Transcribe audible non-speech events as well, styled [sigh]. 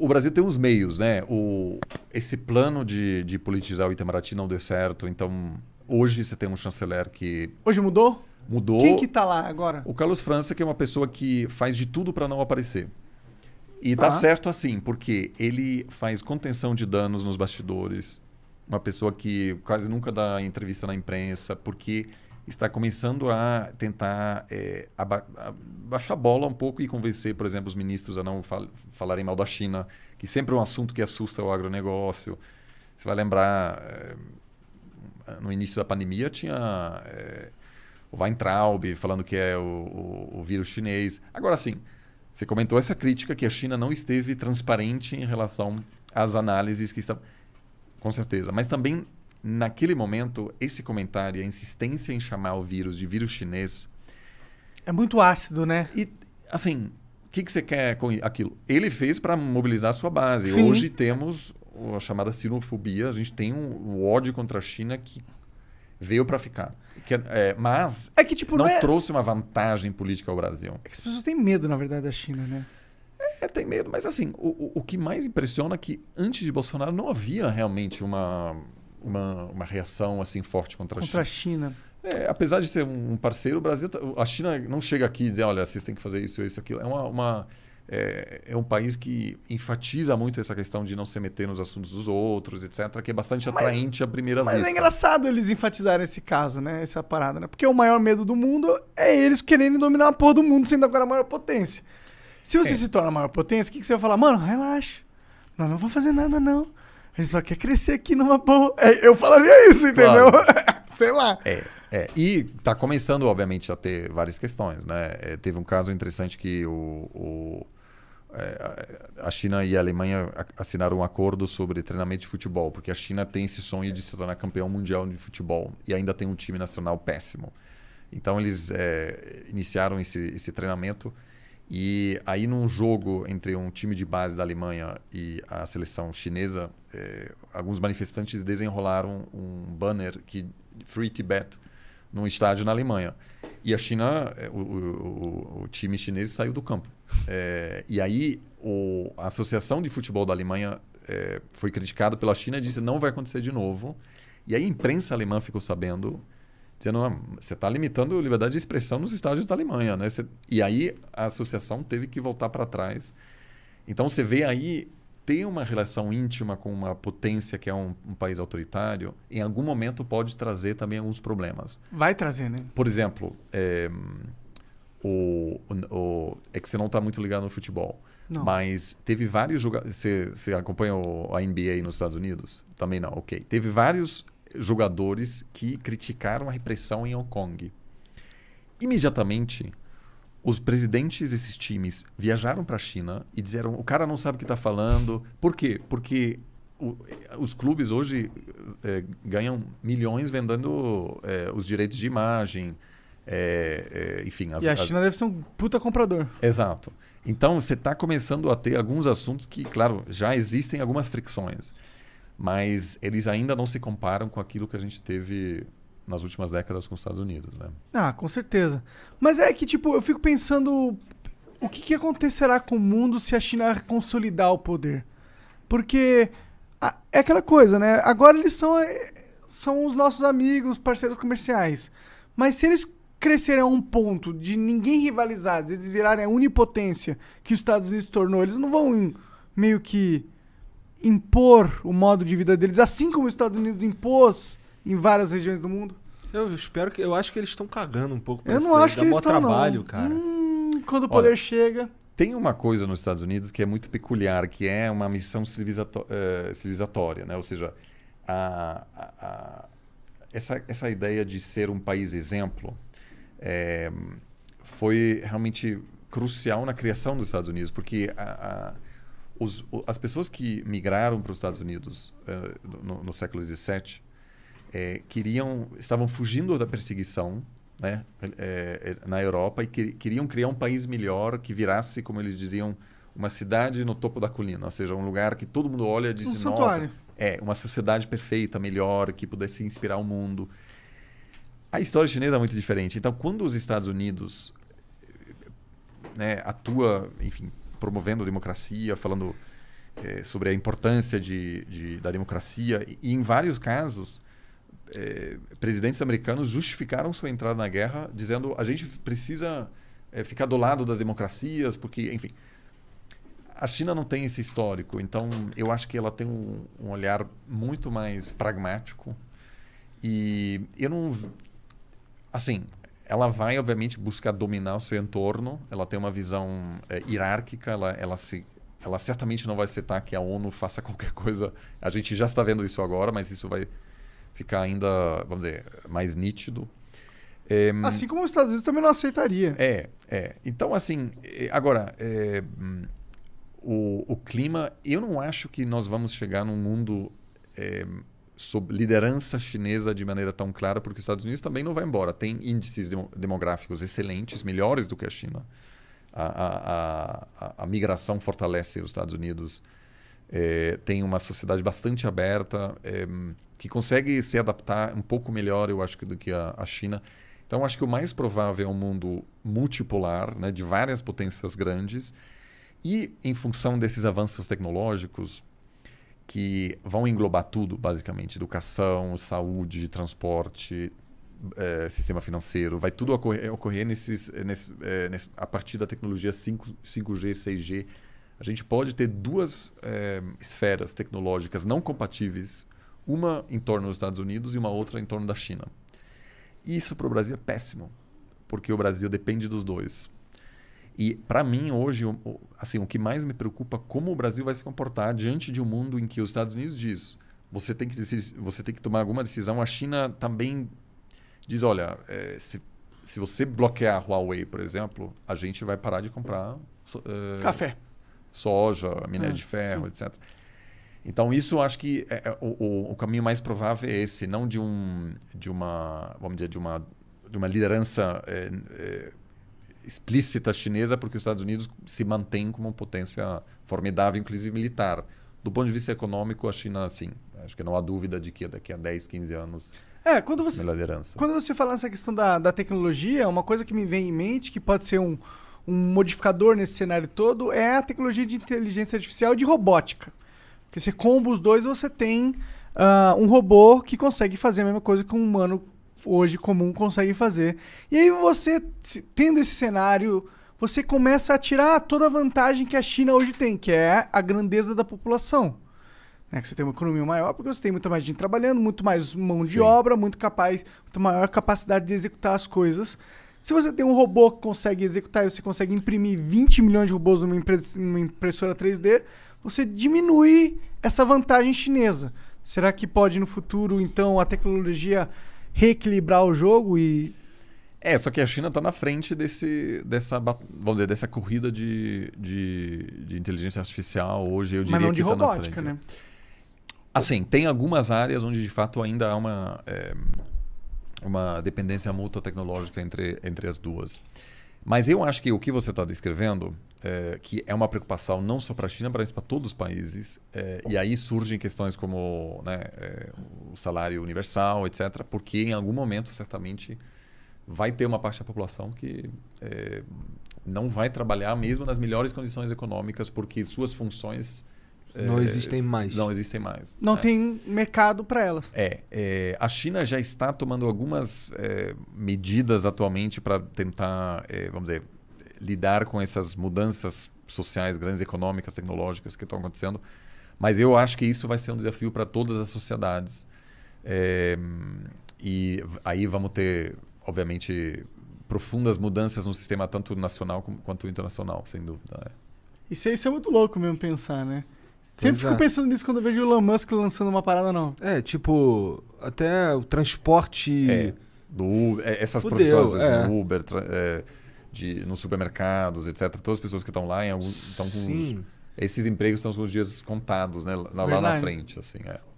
o Brasil tem uns meios, né? O, esse plano de, de politizar o Itamaraty não deu certo, então hoje você tem um chanceler que. Hoje mudou? Mudou. Quem que tá lá agora? O Carlos França, que é uma pessoa que faz de tudo para não aparecer. E tá certo assim, porque ele faz contenção de danos nos bastidores, uma pessoa que quase nunca dá entrevista na imprensa, porque está começando a tentar é, aba baixar a bola um pouco e convencer, por exemplo, os ministros a não fal falarem mal da China, que sempre é um assunto que assusta o agronegócio. Você vai lembrar, é, no início da pandemia tinha é, o Weintraub falando que é o, o, o vírus chinês. Agora sim, você comentou essa crítica que a China não esteve transparente em relação às análises que estão, Com certeza, mas também Naquele momento, esse comentário, a insistência em chamar o vírus de vírus chinês. É muito ácido, né? E, assim, o que, que você quer com aquilo? Ele fez para mobilizar a sua base. Sim. Hoje temos a chamada sinofobia, a gente tem um, ódio contra a China que veio para ficar. Que, é, é, mas é que, tipo, não, não é... trouxe uma vantagem política ao Brasil. É que as pessoas têm medo, na verdade, da China, né? É, é tem medo, mas assim, o, o que mais impressiona é que antes de Bolsonaro não havia realmente uma uma, uma reação assim forte contra, contra a China. a China. É, apesar de ser um parceiro, o Brasil, tá, a China não chega aqui e diz, olha, vocês têm que fazer isso, isso, aquilo. É, uma, uma é, é, um país que enfatiza muito essa questão de não se meter nos assuntos dos outros, etc., que é bastante mas, atraente à primeira mas é vista. Mas é engraçado eles enfatizarem esse caso, né? Essa parada, né? Porque o maior medo do mundo é eles querendo dominar a porra do mundo, sendo agora a maior potência. Se você é. se torna a maior potência, o que, que você vai falar? Mano, relaxa. Nós não vamos fazer nada, não. Ele só quer crescer aqui numa boa. É, eu falaria isso, entendeu? Claro. [laughs] Sei lá. É. É, e está começando, obviamente, a ter várias questões. Né? É, teve um caso interessante que o, o é, a China e a Alemanha assinaram um acordo sobre treinamento de futebol, porque a China tem esse sonho de se tornar campeão mundial de futebol e ainda tem um time nacional péssimo. Então, eles é, iniciaram esse, esse treinamento e aí, num jogo entre um time de base da Alemanha e a seleção chinesa, eh, alguns manifestantes desenrolaram um banner que Free Tibet num estádio na Alemanha. E a China, eh, o, o, o time chinês saiu do campo. É, e aí, o, a Associação de Futebol da Alemanha é, foi criticada pela China e disse não vai acontecer de novo. E aí a imprensa alemã ficou sabendo você, não, é, você está limitando a liberdade de expressão nos estádios da Alemanha. Né? e aí a associação teve que voltar para trás. Então você vê aí ter uma relação íntima com uma potência que é um, um, país autoritário, em algum momento pode trazer também alguns problemas. Vai trazer, né? Por exemplo, é, o, o, é que você não está muito ligado no futebol. Não. Mas teve vários jogadores. Você, você acompanha o, a NBA nos Estados Unidos? Também não, ok. Teve vários jogadores que criticaram a repressão em Hong Kong. Imediatamente, os presidentes desses times viajaram para a China e disseram: o cara não sabe o que está falando. Por quê? Porque o, eh, os clubes hoje é, ganham milhões vendendo é, os direitos de imagem. É, enfim, as, e a China as... deve ser um puta comprador. Exato. Então você está começando a ter alguns assuntos que, claro, já existem algumas fricções mas eles ainda não se comparam com aquilo que a gente teve nas últimas décadas com os Estados Unidos, né? Ah, com certeza. Mas é que, tipo, eu fico pensando o que, que acontecerá com o mundo se a China consolidar o poder. Porque a, é aquela coisa, né? Agora eles são, eh, são os nossos amigos, parceiros comerciais. Mas se eles crescerem a um ponto de ninguém rivalizar, eles virarem a unipotência que os Estados Unidos tornou, eles não vão meio que impor o modo de vida deles, assim como os Estados Unidos impôs em várias regiões do mundo? Eu espero que. Eu acho que eles estão cagando um pouco pra Eu não acho que eles estão. trabalho, não. cara. Hum, quando o poder Olha, chega. Tem uma coisa nos Estados Unidos que é muito peculiar, que é uma missão eh, civilizatória, né? Ou seja, a, a, a, essa, essa ideia de ser um país exemplo é, foi realmente crucial na criação dos Estados Unidos, porque a os, as pessoas que migraram para os Estados Unidos uh, no, no, século XVII é, eh, queriam, estavam fugindo da perseguição né, é, na Europa e que, queriam criar um país melhor que virasse, como eles diziam, uma cidade no topo da colina, ou seja, um lugar que todo mundo olha e diz, um santuário. nossa, é uma sociedade perfeita, melhor, que pudesse inspirar o mundo. A história chinesa é muito diferente. Então, quando os Estados Unidos né, atua, enfim, promovendo a democracia, falando é, sobre a importância de, de, da democracia. E, e em vários casos, é, presidentes americanos justificaram sua entrada na guerra dizendo a gente precisa é, ficar do lado das democracias, porque, enfim. A China não tem esse histórico, então eu acho que ela tem um, um olhar muito mais pragmático. E eu não. Assim, ela vai, obviamente, buscar dominar o seu entorno, ela tem uma visão é, hierárquica, ela, ela, se, ela certamente não vai aceitar que a ONU faça [laughs] qualquer coisa. A gente já está vendo isso agora, mas isso vai ficar ainda, vamos dizer, mais nítido. É, assim como os Estados Unidos também não aceitaria. É, é. Então, assim, eh, agora, é, o, o clima, eu não acho que nós vamos chegar num mundo é, sob liderança chinesa de maneira tão clara, porque os Estados Unidos também não vai embora. Tem índices demográficos excelentes, melhores do que a China. A, a, a, a migração fortalece os Estados Unidos. É, tem uma sociedade bastante aberta, é, que consegue se adaptar um pouco melhor, eu acho, do que a, a China. Então, acho que o mais provável é um mundo multipolar, né, de várias potências grandes. E, em função desses avanços tecnológicos, que vão englobar tudo, basicamente: educação, saúde, transporte, é, sistema financeiro, vai tudo ocorrer, eh, ocorrer nesses, eh, nesse, é, nesse, a partir da tecnologia 5, 5G, 6G. A gente pode ter duas é, esferas tecnológicas não compatíveis, uma em torno dos Estados Unidos e uma outra em torno da China. Isso para o Brasil é péssimo, porque o Brasil depende dos dois. E para mim hoje, assim, o que mais me preocupa é como o Brasil vai se comportar diante de um mundo em que os Estados Unidos diz, você tem que você tem que tomar alguma decisão. A China também diz, olha, é, se, se você bloquear a Huawei, por exemplo, a gente vai parar de comprar uh, café, soja, minério ah, de ferro, sim. etc. Então, isso acho que é, é o, o, caminho mais provável é esse, não de, um, de uma, vamos dizer, de uma, de uma liderança é, é, explícita chinesa, porque os Estados Unidos se mantém como uma potência formidável, inclusive militar. Do ponto de vista econômico, a China, sim, acho que não há dúvida de que daqui a 10, 15 anos. É, quando você, liderança. quando você fala nessa questão da, da tecnologia, uma coisa que me vem em mente, que pode ser um, um modificador nesse cenário todo, é a tecnologia de inteligência artificial e de robótica. Porque você comba os dois, você tem uh, um robô que consegue fazer a mesma coisa que um humano hoje comum consegue fazer. E aí você, tendo esse cenário, você começa a tirar toda a vantagem que a China hoje tem, que é a grandeza da população. Né? Que você tem uma economia maior porque você tem muita mais gente trabalhando, muito mais mão de Sim. obra, muito capaz, muito maior capacidade de executar as coisas. Se você tem um robô que consegue executar e você consegue imprimir 20 milhões de robôs numa, numa impressora 3D, você diminui essa vantagem chinesa. Será que pode no futuro, então, a tecnologia reequilibrar o jogo e. É, só que a China está na frente desse, dessa, vamos dizer, dessa corrida de, de, de inteligência artificial hoje, eu diria Mas não de tá robótica, né? Assim, tem algumas áreas onde de fato ainda há uma, é, uma dependência mútua tecnológica entre, entre as duas. Mas eu acho que o que você está descrevendo, é, que é uma preocupação não só para a China, mas para todos os países, é, e aí surgem questões como né, é, o salário universal, etc., porque em algum momento, certamente, vai ter uma parte da população que é, não vai trabalhar mesmo nas melhores condições econômicas, porque suas funções não é, existem mais. Não existem mais. Não né? tem mercado para elas. É, é, A China já está tomando algumas é, medidas atualmente para tentar, é, vamos dizer, lidar com essas mudanças sociais, grandes econômicas, tecnológicas que estão acontecendo. Mas eu acho que isso vai ser um desafio para todas as sociedades. É, e aí vamos ter, obviamente, profundas mudanças no sistema, tanto nacional quanto internacional, sem dúvida. É. Isso, isso é muito louco mesmo pensar, né? Sempre Exato. fico é. pensando nisso quando eu vejo o Elon Musk lançando uma parada, não. É, tipo, até o transporte. É, do Uber, é, essas pessoas profissões, é. Uber, é, de, nos supermercados, etc. Todas as pessoas que estão lá estão com. Sim. Esses empregos estão com os dias contados, né? Lá, lá na frente, assim. É.